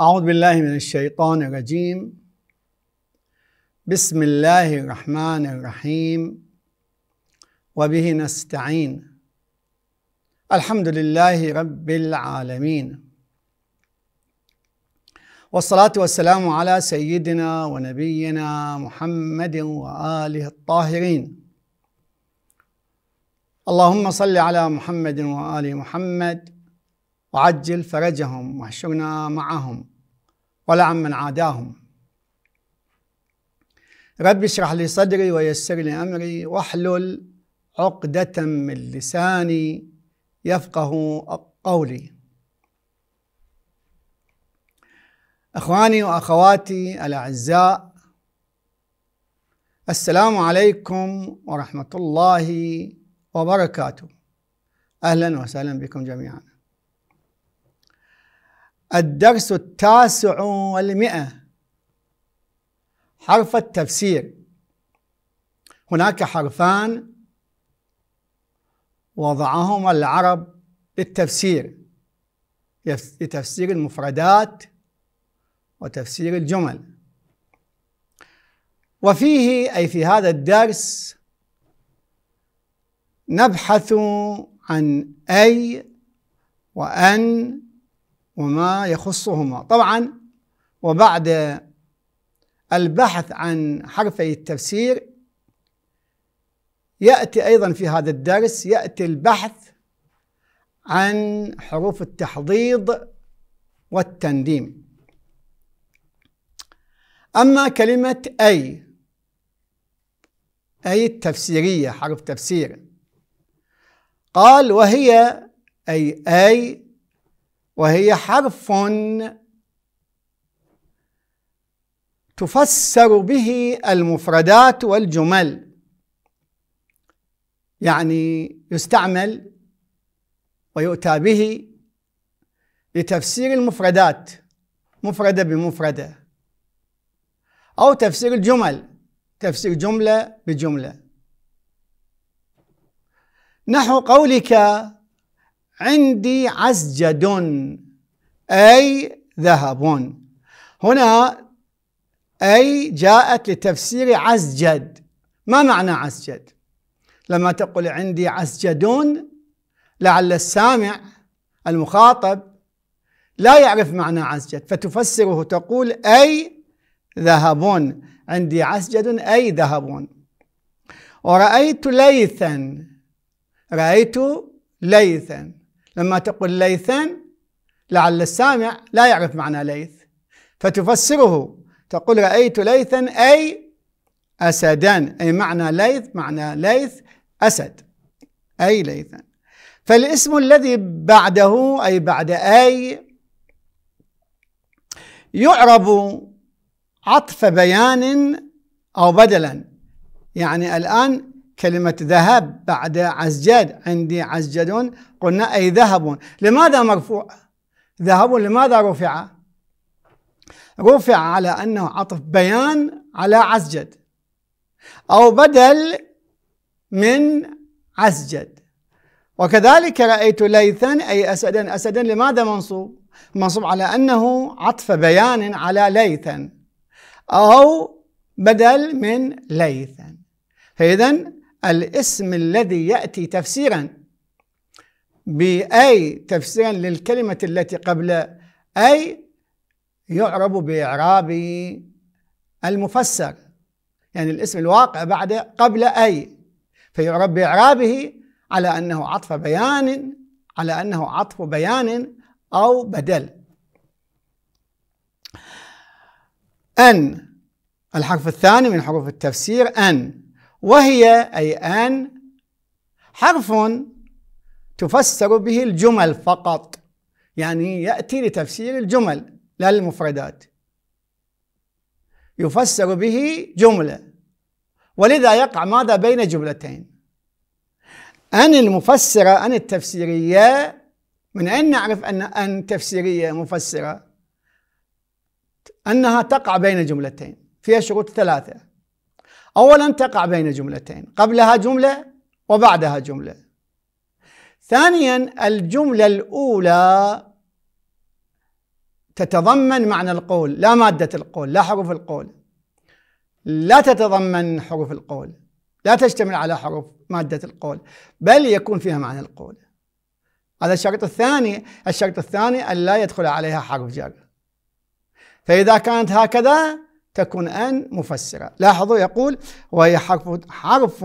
أعوذ بالله من الشيطان الرجيم بسم الله الرحمن الرحيم وبه نستعين الحمد لله رب العالمين والصلاة والسلام على سيدنا ونبينا محمد وآله الطاهرين اللهم صل على محمد وآل محمد وعجل فرجهم واحشرنا معهم ولا عمن عاداهم رب اشرح لي صدري ويسر لي أمري واحلل عقدة من لساني يفقه قولي اخواني واخواتي الاعزاء السلام عليكم ورحمه الله وبركاته اهلا وسهلا بكم جميعا الدرس التاسع والمئة حرف التفسير هناك حرفان وضعهما العرب للتفسير لتفسير المفردات وتفسير الجمل وفيه أي في هذا الدرس نبحث عن أي وأن وما يخصهما طبعا وبعد البحث عن حرفي التفسير يأتي أيضا في هذا الدرس يأتي البحث عن حروف التحضيض والتنديم أما كلمة أي أي التفسيرية حرف تفسير قال وهي أي أي وهي حرف تفسر به المفردات والجمل يعني يستعمل ويؤتى به لتفسير المفردات مفردة بمفردة أو تفسير الجمل تفسير جملة بجملة نحو قولك عندي عسجد أي ذهب هنا أي جاءت لتفسير عسجد ما معنى عسجد لما تقول عندي عسجد لعل السامع المخاطب لا يعرف معنى عسجد فتفسره تقول أي ذهبون عندي عسجد أي ذهبون ورأيت ليثا رأيت ليثا لما تقول ليثا لعل السامع لا يعرف معنى ليث فتفسره تقول رأيت ليثا أي أسدا أي معنى ليث معنى ليث أسد أي ليثا فالاسم الذي بعده أي بعد أي يعرب عطف بيان أو بدلا يعني الآن كلمة ذهب بعد عزجد عندي عزجد قلنا أي ذهب لماذا مرفوع ذهب لماذا رفع رفع على أنه عطف بيان على عزجد أو بدل من عزجد وكذلك رأيت ليثا أي أسدا أسدا لماذا منصوب منصوب على أنه عطف بيان على ليثا أو بدل من ليثا فإذا الاسم الذي يأتي تفسيرا بأي تفسيرا للكلمة التي قبل أي يعرب بإعراب المفسر يعني الاسم الواقع بعد قبل أي فيعرب بإعرابه على أنه عطف بيان على أنه عطف بيان أو بدل أن الحرف الثاني من حروف التفسير أن وهي أي أن حرف تفسر به الجمل فقط يعني يأتي لتفسير الجمل لا المفردات يفسر به جملة ولذا يقع ماذا بين جملتين أن المفسرة أن التفسيرية من أين نعرف أن أن تفسيرية مفسرة أنها تقع بين جملتين فيها شروط ثلاثة أولا تقع بين جملتين قبلها جملة وبعدها جملة ثانيا الجملة الأولى تتضمن معنى القول لا مادة القول لا حروف القول لا تتضمن حروف القول لا تشتمل على حروف مادة القول بل يكون فيها معنى القول هذا الشرط الثاني الشرط الثاني أن لا يدخل عليها حرف جر فإذا كانت هكذا تكون أن مفسرة لاحظوا يقول وهي حرف, حرف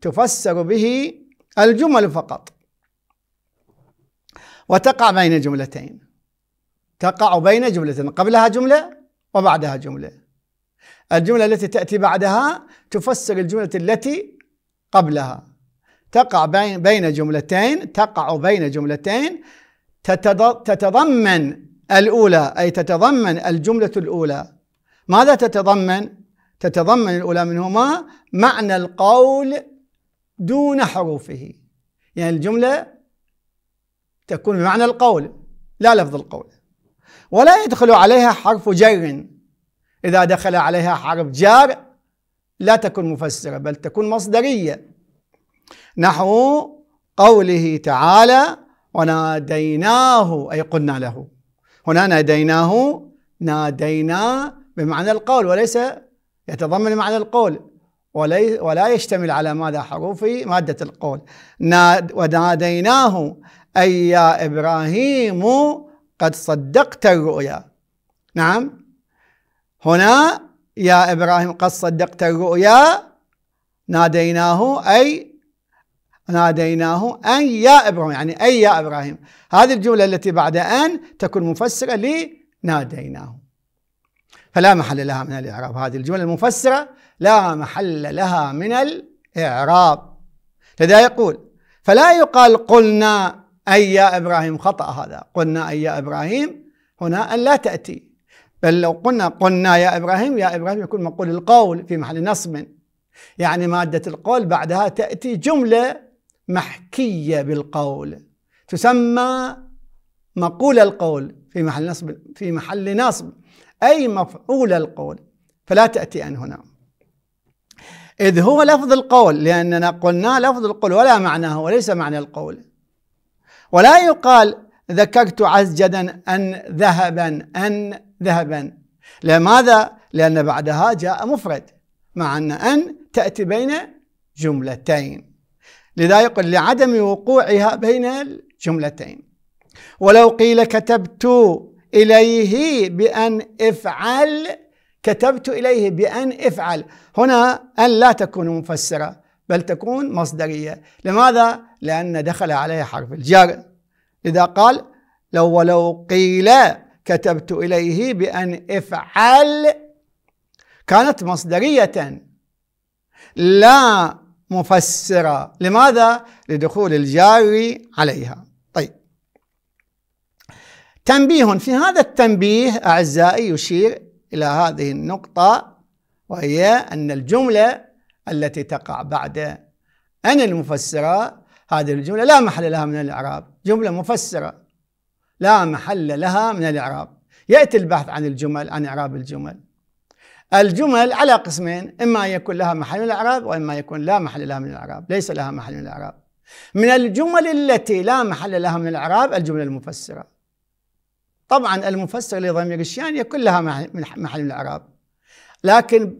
تفسر به الجمل فقط وتقع بين جملتين تقع بين جملتين قبلها جملة وبعدها جملة الجملة التي تأتي بعدها تفسر الجملة التي قبلها تقع بين جملتين تقع بين جملتين تتضمن الأولى أي تتضمن الجملة الأولى ماذا تتضمن؟ تتضمن الأولى منهما معنى القول دون حروفه يعني الجملة تكون بمعنى القول لا لفظ القول ولا يدخل عليها حرف جر إذا دخل عليها حرف جار لا تكون مفسرة بل تكون مصدرية نحو قوله تعالى وناديناه أي قلنا له هنا ناديناه نادينا بمعنى القول وليس يتضمن معنى القول ولي ولا يشتمل على ماذا حروف مادة القول ناد وناديناه أي يا إبراهيم قد صدقت الرؤيا نعم هنا يا إبراهيم قد صدقت الرؤيا ناديناه أي ناديناه أن يا إبراهيم يعني أي يا إبراهيم هذه الجملة التي بعد أن تكون مفسرة لناديناه فلا محل لها من الإعراب هذه الجملة المفسرة لا محل لها من الإعراب لذا يقول فلا يقال قلنا أي يا إبراهيم خطأ هذا قلنا أي يا إبراهيم هنا أن لا تأتي بل لو قلنا قلنا يا إبراهيم يا إبراهيم يكون مقول القول في محل نصب يعني مادة القول بعدها تأتي جملة محكية بالقول تسمى مقول القول في محل نصب في محل نصب أي مفعول القول فلا تأتي أن هنا إذ هو لفظ القول لأننا قلنا لفظ القول ولا معناه وليس معنى القول ولا يقال ذكرت عسجدا أن ذهبا أن ذهبا لماذا؟ لأن بعدها جاء مفرد مع أن أن تأتي بين جملتين لذا يقول لعدم وقوعها بين الجملتين ولو قيل كتبت إليه بأن افعل كتبت إليه بأن افعل هنا أن لا تكون مفسرة بل تكون مصدرية لماذا؟ لأن دخل عليها حرف الجر إذا قال لو ولو قيل كتبت إليه بأن افعل كانت مصدرية لا مفسرة لماذا؟ لدخول الجار عليها تنبيه في هذا التنبيه أعزائي يشير إلى هذه النقطة وهي أن الجملة التي تقع بعد أن المفسرة هذه الجملة لا محل لها من الإعراب جملة مفسرة لا محل لها من الإعراب يأتي البحث عن الجمل عن إعراب الجمل الجمل على قسمين إما أن يكون لها محل من الإعراب وإما يكون لا محل لها من الإعراب ليس لها محل من الإعراب من الجمل التي لا محل لها من الإعراب الجملة المفسرة طبعا المفسر لضمير الشانية كلها من محل الإعراب لكن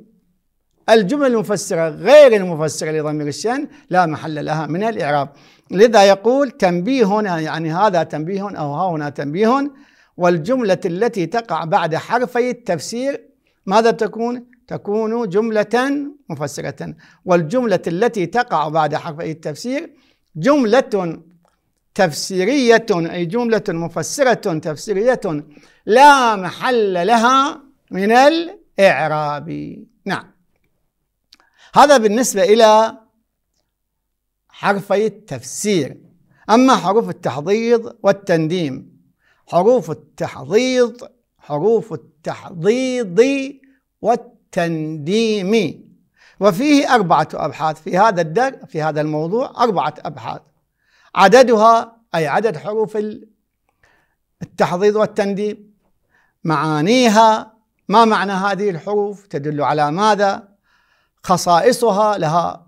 الجمل المفسرة غير المفسرة لضمير الشان لا محل لها من الإعراب لذا يقول تنبيه هنا يعني هذا تنبيه أو ها هنا تنبيه والجملة التي تقع بعد حرفي التفسير ماذا تكون؟ تكون جملة مفسرة والجملة التي تقع بعد حرفي التفسير جملة تفسيرية أي جملة مفسرة تفسيرية لا محل لها من الإعراب نعم هذا بالنسبة إلى حرفي التفسير أما حروف التحضيض والتنديم حروف التحضيض حروف التحضيض والتنديم وفيه أربعة أبحاث في هذا الدر في هذا الموضوع أربعة أبحاث عددها أي عدد حروف التحضيض والتنديب معانيها ما معنى هذه الحروف تدل على ماذا خصائصها لها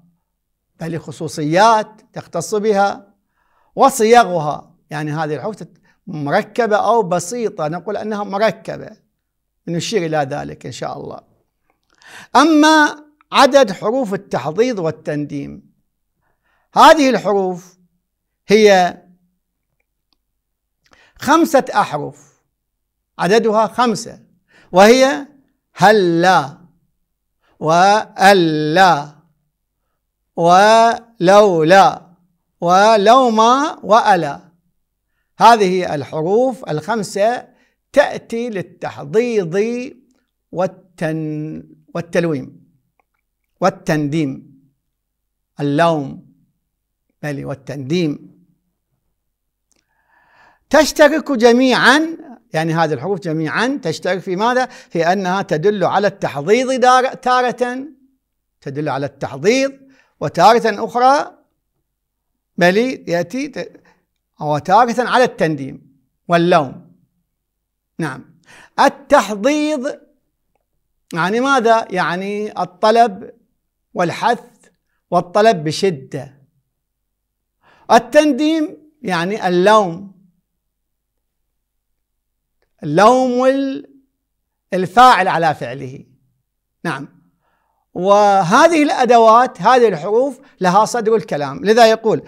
بل خصوصيات تختص بها وصيغها يعني هذه الحروف مركبة أو بسيطة نقول أنها مركبة نشير إلى ذلك إن شاء الله أما عدد حروف التحضيض والتنديم هذه الحروف هي خمسة أحرف عددها خمسة وهي هلا وألا ولولا ولوما وألا هذه الحروف الخمسة تأتي للتحضيض والتن والتلويم والتنديم اللوم بل والتنديم تشترك جميعا يعني هذه الحروف جميعا تشترك في ماذا؟ في أنها تدل على التحضيض تارة تدل على التحضيض وتارة أخرى بلي يأتي وتارة على التنديم واللوم نعم التحضيض يعني ماذا؟ يعني الطلب والحث والطلب بشدة التنديم يعني اللوم لوم الفاعل على فعله نعم وهذه الأدوات هذه الحروف لها صدر الكلام لذا يقول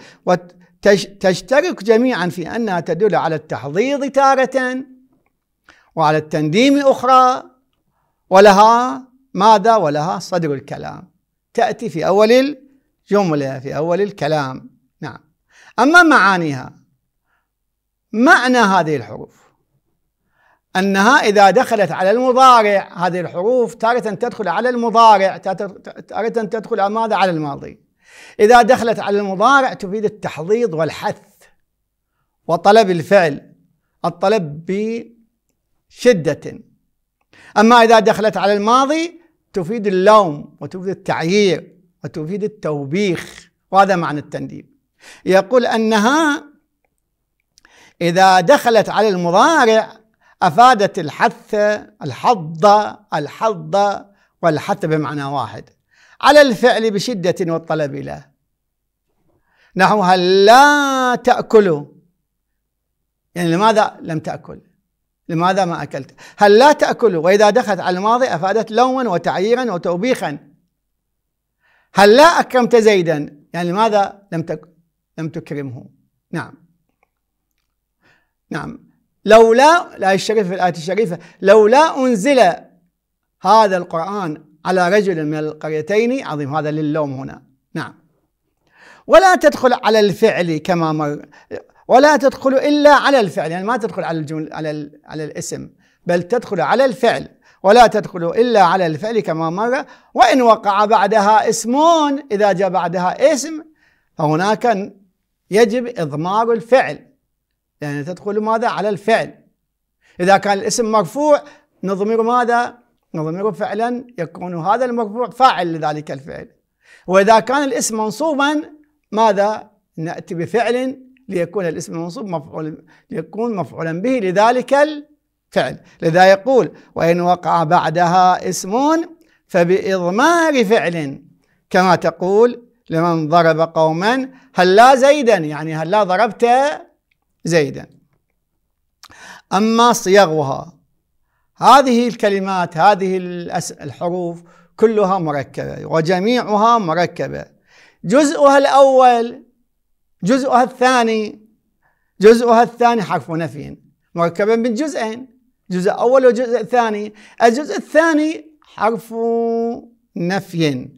تشترك جميعا في أنها تدل على التحضيض تارة وعلى التنديم أخرى ولها ماذا ولها صدر الكلام تأتي في أول الجملة في أول الكلام نعم أما معانيها معنى هذه الحروف أنها إذا دخلت على المضارع هذه الحروف تارة تدخل على المضارع تارة تدخل على ماذا على الماضي إذا دخلت على المضارع تفيد التحضيض والحث وطلب الفعل الطلب بشدة أما إذا دخلت على الماضي تفيد اللوم وتفيد التعيير وتفيد التوبيخ وهذا معنى التنديب يقول أنها إذا دخلت على المضارع أفادت الحث الحظ الحظ والحث بمعنى واحد على الفعل بشدة والطلب له نحو هل لا تأكل يعني لماذا لم تأكل لماذا ما أكلت هل لا تأكل وإذا دخلت على الماضي أفادت لوما وتعييرا وتوبيخا هل لا أكرمت زيدا يعني لماذا لم تك... لم تكرمه نعم نعم لولا الآية الشريفة الآية الشريفة لولا أنزل هذا القرآن على رجل من القريتين عظيم هذا للوم هنا نعم ولا تدخل على الفعل كما مر ولا تدخل إلا على الفعل يعني ما تدخل على الجمل على ال... على الاسم بل تدخل على الفعل ولا تدخل إلا على الفعل كما مر وإن وقع بعدها اسم إذا جاء بعدها اسم فهناك يجب إضمار الفعل يعني تدخل ماذا على الفعل إذا كان الاسم مرفوع نضمير ماذا نضمير فعلا يكون هذا المرفوع فاعل لذلك الفعل وإذا كان الاسم منصوبا ماذا نأتي بفعل ليكون الاسم المنصوب مفعول ليكون مفعولا به لذلك الفعل لذا يقول وإن وقع بعدها اسم فبإضمار فعل كما تقول لمن ضرب قوما هل لا زيدا يعني هل لا ضربت زيدا أما صيغها هذه الكلمات هذه الحروف كلها مركبة وجميعها مركبة جزءها الأول جزءها الثاني جزءها الثاني حرف نفي مركبا من جزئين جزء أول وجزء ثاني الجزء الثاني حرف نفي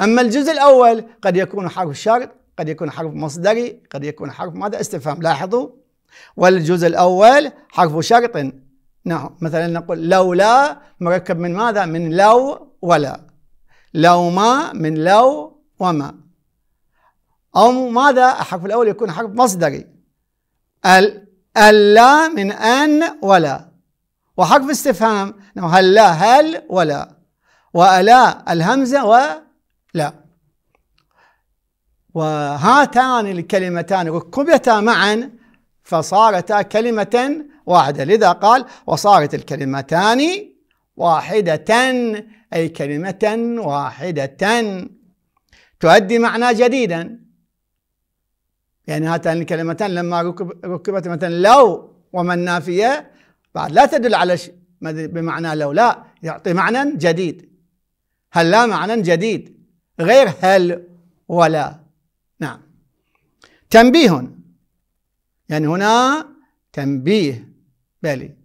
أما الجزء الأول قد يكون حرف شرط قد يكون حرف مصدري قد يكون حرف ماذا استفهام لاحظوا والجزء الأول حرف شرط نعم مثلا نقول لولا مركب من ماذا؟ من لو ولا لو ما من لو وما أو ماذا؟ الحرف الأول يكون حرف مصدري ال ألا من أن ولا وحرف استفهام نعم، هل لا هل ولا وألا الهمزة ولا وهاتان الكلمتان ركبتا معا فصارتا كلمة واحدة لذا قال وصارت الكلمتان واحدة أي كلمة واحدة تؤدي معنى جديدا يعني هاتان الكلمتان لما ركبت مثلا لو وما النافية بعد لا تدل على بمعنى لو لا يعطي معنى جديد هل لا معنى جديد غير هل ولا نعم تنبيه يعني هنا تنبيه بالي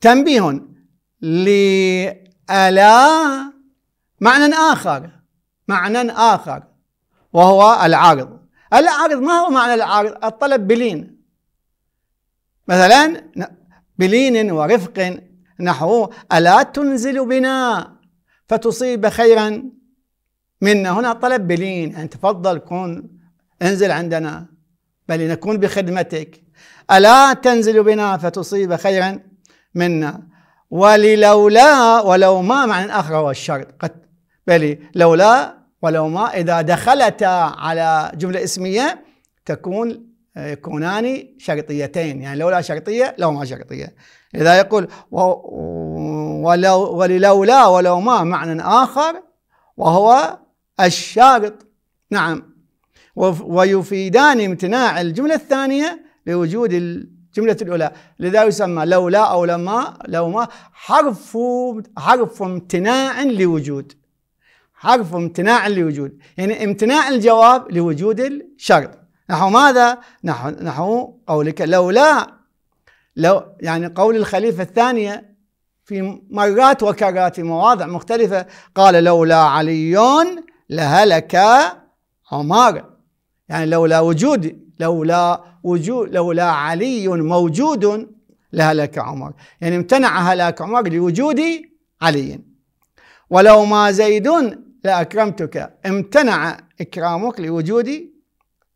تنبيه لألا معنى آخر معنى آخر وهو العارض العارض ما هو معنى العارض الطلب بلين مثلا بلين ورفق نحو ألا تنزل بنا فتصيب خيرا منا هنا طلب بلين أن يعني تفضل كن انزل عندنا بل نكون بخدمتك ألا تنزل بنا فتصيب خيرا منا وللولا ولو ما معنى آخر هو الشرط قد بل لولا ولو ما إذا دخلتا على جملة اسمية تكون آه، يكونان شرطيتين يعني لولا شرطية لو ما شرطية إذا يقول ولو وللولا ولو ما معنى آخر وهو الشرط نعم ويفيدان امتناع الجملة الثانية لوجود الجملة الأولى لذا يسمى لولا أو لما لو ما حرف حرف امتناع لوجود حرف امتناع لوجود يعني امتناع الجواب لوجود الشرط نحو ماذا؟ نحو نحو قولك لولا لو يعني قول الخليفة الثانية في مرات وكرات في مواضع مختلفة قال لولا علي لهلك عمر يعني لولا وجود لولا وجود لولا علي موجود لهلك عمر يعني امتنع هلاك عمر لوجود علي ولو ما زيد لأكرمتك امتنع إكرامك لوجود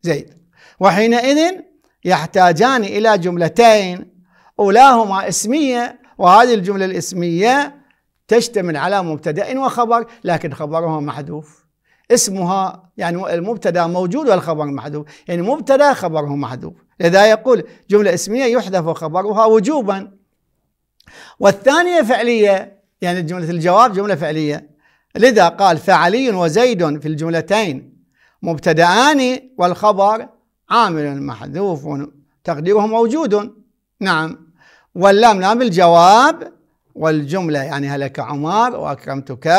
زيد وحينئذ يحتاجان إلى جملتين أولاهما اسمية وهذه الجملة الاسمية تشتمل على مبتدأ وخبر لكن خبرهما محذوف اسمها يعني المبتدا موجود والخبر محذوف يعني مبتدا خبره محذوف لذا يقول جملة اسمية يحذف خبرها وجوبا والثانية فعلية يعني جملة الجواب جملة فعلية لذا قال فعلي وزيد في الجملتين مبتدآن والخبر عامل محذوف تقديره موجود نعم واللام لام الجواب والجملة يعني هلك عمر وأكرمتك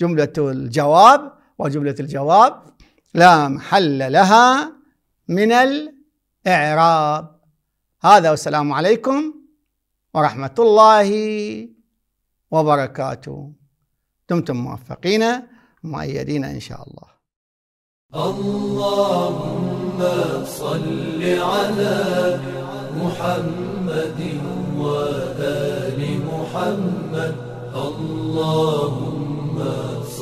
جملة الجواب وجملة الجواب لا محل لها من الإعراب هذا والسلام عليكم ورحمة الله وبركاته دمتم موفقين مؤيدين إن شاء الله اللهم صل على محمد وآل محمد اللهم